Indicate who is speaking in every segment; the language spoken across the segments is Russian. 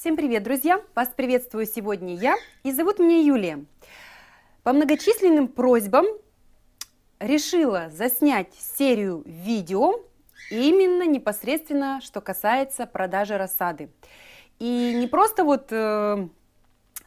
Speaker 1: Всем привет, друзья! Вас приветствую сегодня я, и зовут меня Юлия. По многочисленным просьбам решила заснять серию видео именно непосредственно, что касается продажи рассады. И не просто вот э,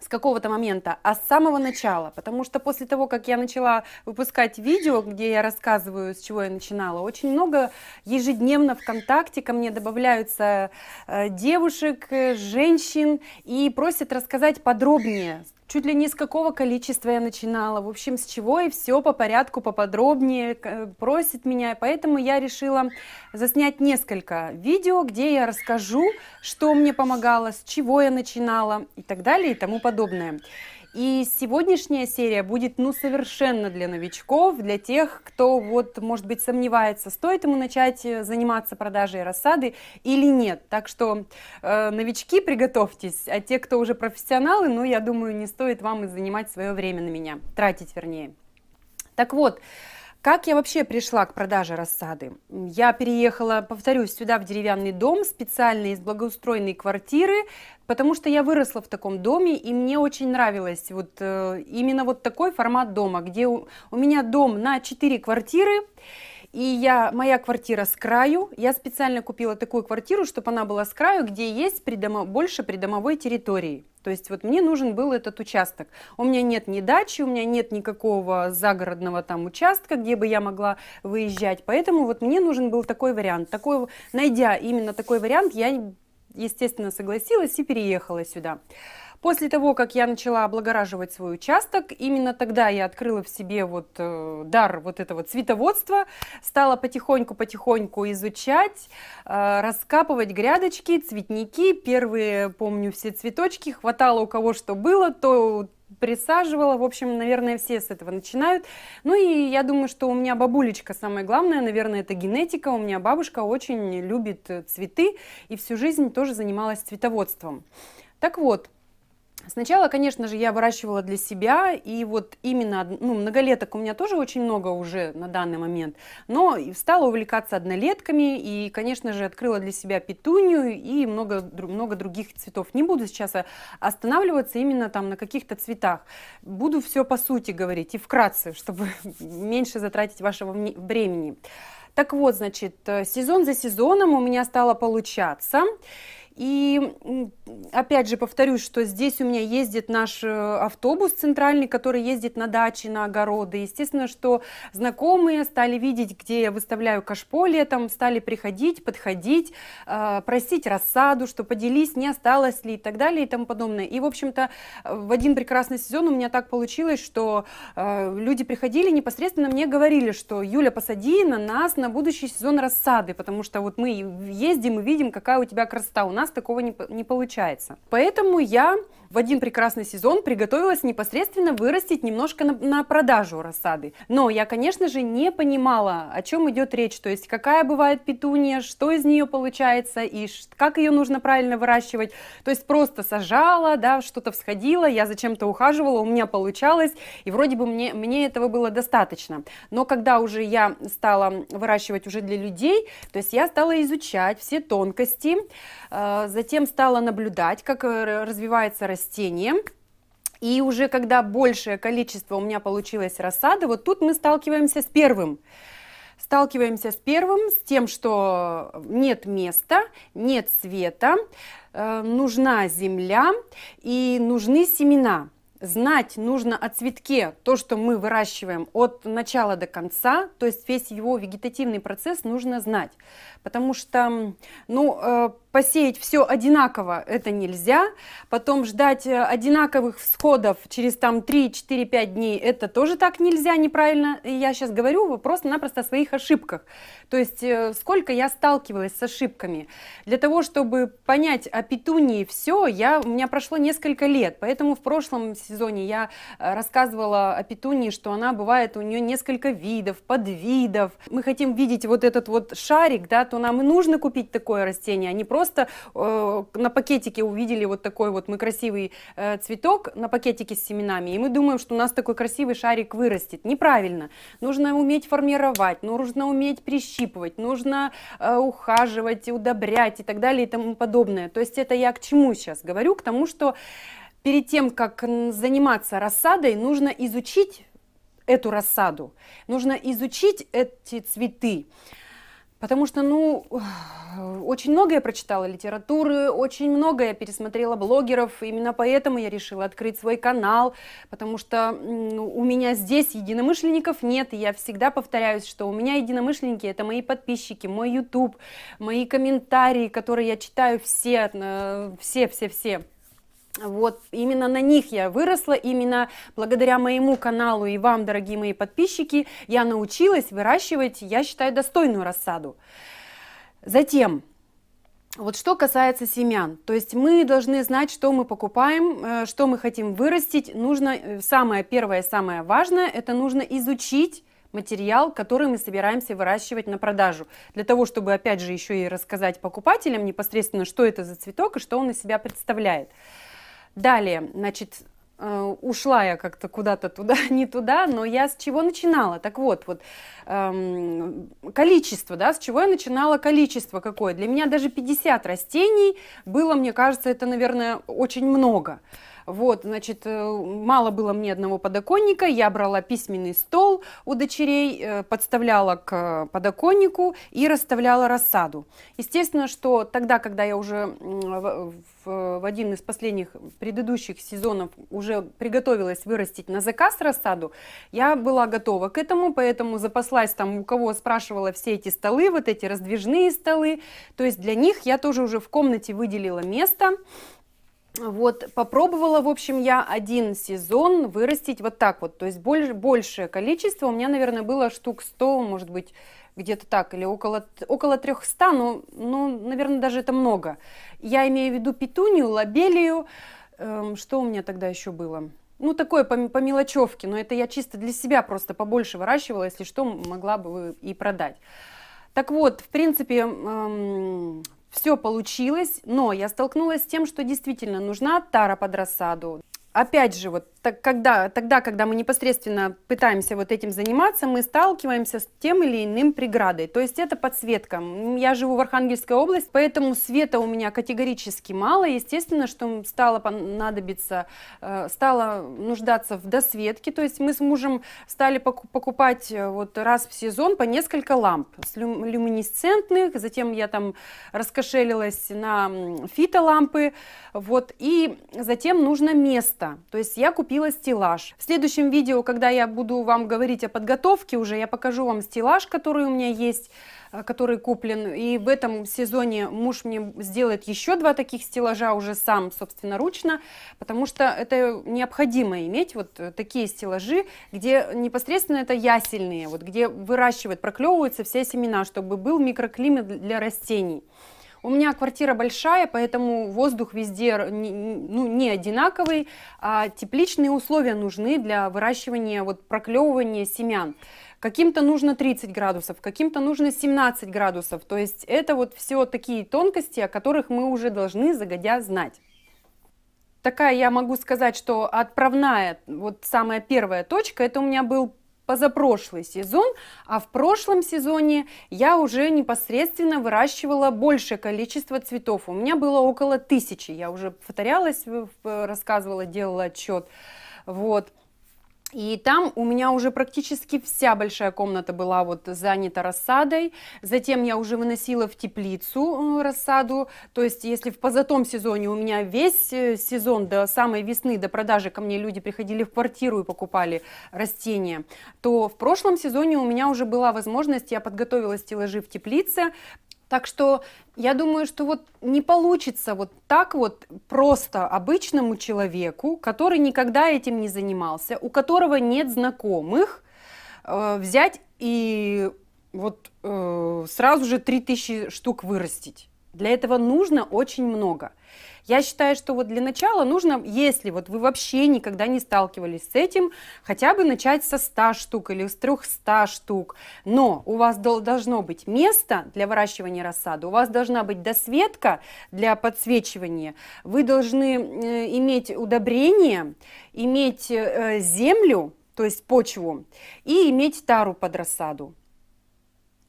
Speaker 1: с какого-то момента, а с самого начала. Потому что после того, как я начала выпускать видео, где я рассказываю, с чего я начинала, очень много ежедневно ВКонтакте ко мне добавляются э, девушек, э, женщин и просят рассказать подробнее, чуть ли не с какого количества я начинала, в общем, с чего и все по порядку, поподробнее э, просит меня, поэтому я решила заснять несколько видео, где я расскажу, что мне помогало, с чего я начинала и так далее и тому подобное. И сегодняшняя серия будет, ну, совершенно для новичков, для тех, кто вот, может быть, сомневается, стоит ему начать э, заниматься продажей рассады или нет. Так что э, новички, приготовьтесь, а те, кто уже профессионалы, ну, я думаю, не стоит вам и занимать свое время на меня, тратить вернее. Так вот, как я вообще пришла к продаже рассады? Я переехала, повторюсь, сюда в деревянный дом, специально из благоустроенной квартиры, потому что я выросла в таком доме, и мне очень нравилось вот э, именно вот такой формат дома, где у, у меня дом на 4 квартиры, и я, моя квартира с краю. Я специально купила такую квартиру, чтобы она была с краю, где есть придомо, больше придомовой территории. То есть вот мне нужен был этот участок. У меня нет ни дачи, у меня нет никакого загородного там участка, где бы я могла выезжать. Поэтому вот мне нужен был такой вариант. Такой, найдя именно такой вариант, я, естественно, согласилась и переехала сюда. После того, как я начала облагораживать свой участок, именно тогда я открыла в себе вот э, дар вот этого цветоводства, стала потихоньку-потихоньку изучать, э, раскапывать грядочки, цветники. Первые, помню, все цветочки, хватало у кого что было, то присаживала. В общем, наверное, все с этого начинают. Ну и я думаю, что у меня бабулечка самое главное, наверное, это генетика. У меня бабушка очень любит э, цветы и всю жизнь тоже занималась цветоводством. Так вот, Сначала, конечно же, я выращивала для себя, и вот именно, ну, многолеток у меня тоже очень много уже на данный момент, но стала увлекаться однолетками, и, конечно же, открыла для себя петунью и много, много других цветов. Не буду сейчас останавливаться именно там на каких-то цветах. Буду все по сути говорить и вкратце, чтобы меньше затратить вашего времени. Так вот, значит, э, сезон за сезоном у меня стало получаться. И опять же повторюсь, что здесь у меня ездит наш э, автобус центральный, который ездит на дачи, на огороды. Естественно, что знакомые стали видеть, где я выставляю кашпо летом, стали приходить, подходить, э, просить рассаду, что поделись, не осталось ли и так далее и тому подобное. И, в общем-то, в один прекрасный сезон у меня так получилось, что э, люди приходили непосредственно мне говорили, что Юля, посади на нас на будущий сезон рассады, потому что вот мы ездим и видим, какая у тебя красота у нас нас такого не, не получается. Поэтому я в один прекрасный сезон приготовилась непосредственно вырастить немножко на, на продажу рассады. Но я, конечно же, не понимала, о чем идет речь, то есть какая бывает петуния, что из нее получается и как ее нужно правильно выращивать. То есть просто сажала, да, что-то всходило, я зачем-то ухаживала, у меня получалось, и вроде бы мне, мне этого было достаточно. Но когда уже я стала выращивать уже для людей, то есть я стала изучать все тонкости, э, затем стала наблюдать, как э, развивается растение, растение. И уже когда большее количество у меня получилось рассады, вот тут мы сталкиваемся с первым. Сталкиваемся с первым, с тем, что нет места, нет света, э, нужна земля и нужны семена знать нужно о цветке то, что мы выращиваем от начала до конца, то есть весь его вегетативный процесс нужно знать, потому что, ну, э, посеять все одинаково это нельзя. Потом ждать э, одинаковых всходов через там 3-4-5 дней это тоже так нельзя, неправильно. Я сейчас говорю просто-напросто о своих ошибках. То есть э, сколько я сталкивалась с ошибками. Для того, чтобы понять о петунии все, я, у меня прошло несколько лет. Поэтому в прошлом сезоне я э, рассказывала о петунии, что она бывает, у нее несколько видов, подвидов. Мы хотим видеть вот этот вот шарик, да, то нам и нужно купить такое растение, а не просто просто э, на пакетике увидели вот такой вот мы красивый э, цветок на пакетике с семенами, и мы думаем, что у нас такой красивый шарик вырастет. Неправильно. Нужно уметь формировать, нужно уметь прищипывать, нужно э, ухаживать, удобрять и так далее и тому подобное. То есть это я к чему сейчас говорю? К тому, что перед тем, как заниматься рассадой, нужно изучить эту рассаду, нужно изучить эти цветы. Потому что, ну, очень много я прочитала литературы, очень много я пересмотрела блогеров. Именно поэтому я решила открыть свой канал, потому что у меня здесь единомышленников нет. И я всегда повторяюсь, что у меня единомышленники — это мои подписчики, мой YouTube, мои комментарии, которые я читаю все, все, все, все. Вот именно на них я выросла, именно благодаря моему каналу и вам, дорогие мои подписчики, я научилась выращивать, я считаю, достойную рассаду. Затем, вот что касается семян, то есть мы должны знать, что мы покупаем, э, что мы хотим вырастить. Нужно, э, самое первое, самое важное, это нужно изучить материал, который мы собираемся выращивать на продажу. Для того, чтобы, опять же, еще и рассказать покупателям непосредственно, что это за цветок и что он из себя представляет. Далее, значит, э, ушла я как-то куда-то туда, не туда, но я с чего начинала? Так вот, вот эм, количество, да, с чего я начинала количество какое? Для меня даже 50 растений было, мне кажется, это, наверное, очень много. Вот, значит, э, мало было мне одного подоконника, я брала письменный стол у дочерей, э, подставляла к подоконнику и расставляла рассаду. Естественно, что тогда, когда я уже в один из последних предыдущих сезонов уже приготовилась вырастить на заказ рассаду, я была готова к этому, поэтому запаслась там, у кого спрашивала все эти столы, вот эти раздвижные столы, то есть для них я тоже уже в комнате выделила место, вот, попробовала, в общем, я один сезон вырастить вот так вот. То есть больше, большее количество. У меня, наверное, было штук 100, может быть, где-то так, или около, около 300, ну, ну, наверное, даже это много. Я имею в виду петунию, лабелию. Эм, что у меня тогда еще было? Ну, такое по, по мелочевке, но это я чисто для себя просто побольше выращивала, если что, могла бы и продать. Так вот, в принципе, эм, все получилось, но я столкнулась с тем, что действительно нужна тара под рассаду. Опять же, вот так, когда, тогда, когда мы непосредственно пытаемся вот этим заниматься, мы сталкиваемся с тем или иным преградой. То есть это подсветка. Я живу в Архангельской области, поэтому света у меня категорически мало. Естественно, что стало понадобиться, э, стало нуждаться в досветке. То есть мы с мужем стали покупать э, вот раз в сезон по несколько ламп с лю люминесцентных. Затем я там раскошелилась на фитолампы. Вот. И затем нужно место. То есть я купила купила стеллаж. В следующем видео, когда я буду вам говорить о подготовке уже, я покажу вам стеллаж, который у меня есть, э, который куплен. И в этом сезоне муж мне сделает еще два таких стеллажа уже сам, собственно, ручно, потому что это необходимо иметь вот э, такие стеллажи, где непосредственно это ясельные, вот где выращивают, проклевываются все семена, чтобы был микроклимат для растений. У меня квартира большая, поэтому воздух везде ну, не одинаковый. А тепличные условия нужны для выращивания, вот, проклевывания семян. Каким-то нужно 30 градусов, каким-то нужно 17 градусов. То есть это вот все такие тонкости, о которых мы уже должны загодя знать такая, я могу сказать, что отправная, вот самая первая точка, это у меня был позапрошлый сезон, а в прошлом сезоне я уже непосредственно выращивала большее количество цветов. У меня было около тысячи, я уже повторялась, рассказывала, делала отчет. Вот. И там у меня уже практически вся большая комната была вот занята рассадой. Затем я уже выносила в теплицу э, рассаду. То есть если в позатом сезоне у меня весь э, сезон до самой весны, до продажи ко мне люди приходили в квартиру и покупали растения, то в прошлом сезоне у меня уже была возможность, я подготовила стеллажи в теплице, так что я думаю, что вот не получится вот так вот просто обычному человеку, который никогда этим не занимался, у которого нет знакомых, э, взять и вот э, сразу же 3000 штук вырастить. Для этого нужно очень много. Я считаю, что вот для начала нужно, если вот вы вообще никогда не сталкивались с этим, хотя бы начать со 100 штук или с 300 штук. Но у вас должно быть место для выращивания рассады, у вас должна быть досветка для подсвечивания, вы должны э, иметь удобрение, иметь э, э, землю, то есть почву, и иметь тару под рассаду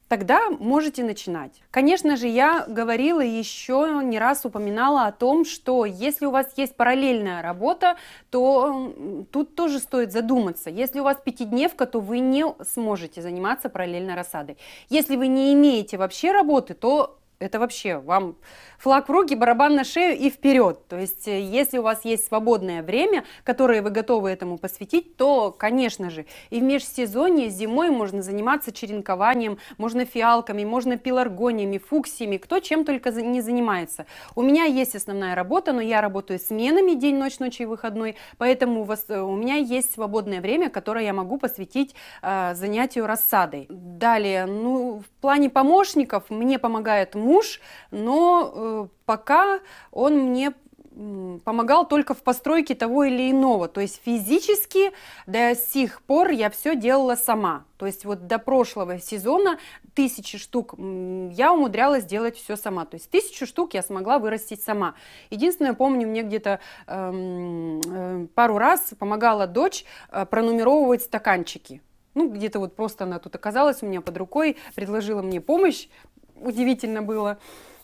Speaker 1: тогда можете начинать. Конечно же, я говорила еще не раз упоминала о том, что если у вас есть параллельная работа, то тут тоже стоит задуматься. Если у вас пятидневка, то вы не сможете заниматься параллельно рассадой. Если вы не имеете вообще работы, то это вообще вам флаг в руки, барабан на шею и вперед. То есть, э, если у вас есть свободное время, которое вы готовы этому посвятить, то, конечно же, и в межсезонье зимой можно заниматься черенкованием, можно фиалками, можно пеларгониями, фуксиями, кто чем только не занимается. У меня есть основная работа, но я работаю сменами день, ночь, ночь и выходной, поэтому у, вас, э, у меня есть свободное время, которое я могу посвятить э, занятию рассадой. Далее, ну, в плане помощников мне помогает муж, муж, но э, пока он мне помогал только в постройке того или иного. То есть физически до сих пор я все делала сама. То есть вот до прошлого сезона тысячи штук я умудрялась делать все сама. То есть тысячу штук я смогла вырастить сама. Единственное, помню, мне где-то эм, э, пару раз помогала дочь э, пронумеровывать стаканчики. Ну, где-то вот просто она тут оказалась у меня под рукой, предложила мне помощь, удивительно было.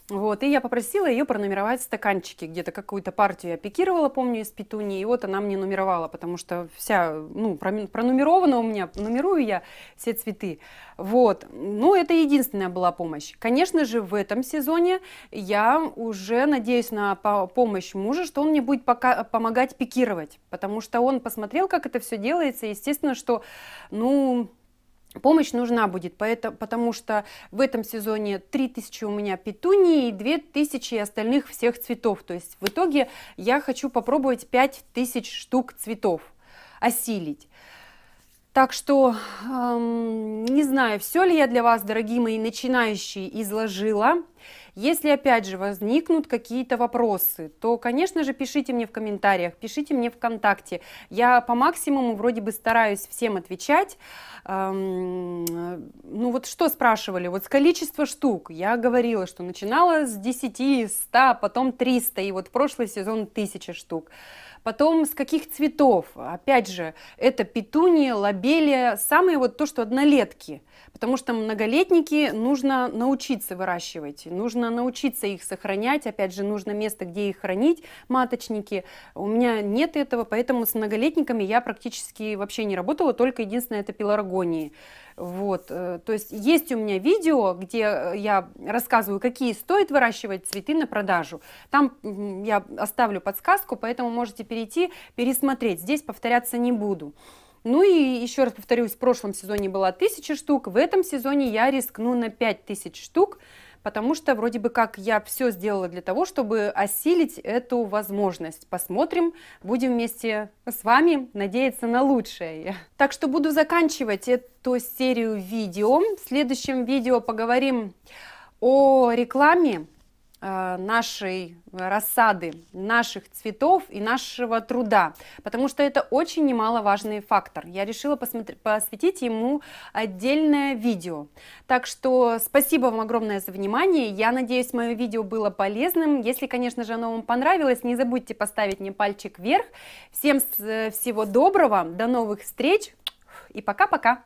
Speaker 1: Вот, и я попросила ее пронумеровать стаканчики, где-то какую-то партию я пикировала, помню, из петуни, и вот она мне нумеровала, потому что вся, ну, пронумерована у меня, нумерую я все цветы. Вот, ну, это единственная была помощь. Конечно же, в этом сезоне я уже надеюсь на помощь мужа, что он мне будет пока помогать пикировать, потому что он посмотрел, как это все делается, естественно, что, ну, Помощь нужна будет, поэтому, потому что в этом сезоне 3000 у меня петунии и 2000 остальных всех цветов. То есть в итоге я хочу попробовать 5000 штук цветов осилить. Так что эм, не знаю, все ли я для вас, дорогие мои начинающие, изложила. Если опять же возникнут какие-то вопросы, то, конечно же, пишите мне в комментариях, пишите мне ВКонтакте. Я по максимуму вроде бы стараюсь всем отвечать. Эм, ну вот что спрашивали? Вот с количества штук. Я говорила, что начинала с 10, 100, потом 300, и вот прошлый сезон 1000 штук. Потом с каких цветов? Опять же, это петуния, лабелия, самые вот то, что однолетки. Потому что многолетники нужно научиться выращивать, нужно научиться их сохранять, опять же, нужно место, где их хранить, маточники. У меня нет этого, поэтому с многолетниками я практически вообще не работала, только единственное это пеларгонии. Вот, э, то есть есть у меня видео, где э, я рассказываю, какие стоит выращивать цветы на продажу. Там я оставлю подсказку, поэтому можете перейти, пересмотреть. Здесь повторяться не буду. Ну и еще раз повторюсь, в прошлом сезоне было 1000 штук, в этом сезоне я рискну на 5000 штук, потому что вроде бы как я все сделала для того, чтобы осилить эту возможность. Посмотрим, будем вместе с вами надеяться на лучшее. Так что буду заканчивать эту серию видео. В следующем видео поговорим о рекламе, Э, нашей рассады, наших цветов и нашего труда, потому что это очень немаловажный фактор. Я решила посвятить ему отдельное видео. Так что спасибо вам огромное за внимание. Я надеюсь, мое видео было полезным. Если, конечно же, оно вам понравилось, не забудьте поставить мне пальчик вверх. Всем э, всего доброго, до новых встреч и пока-пока!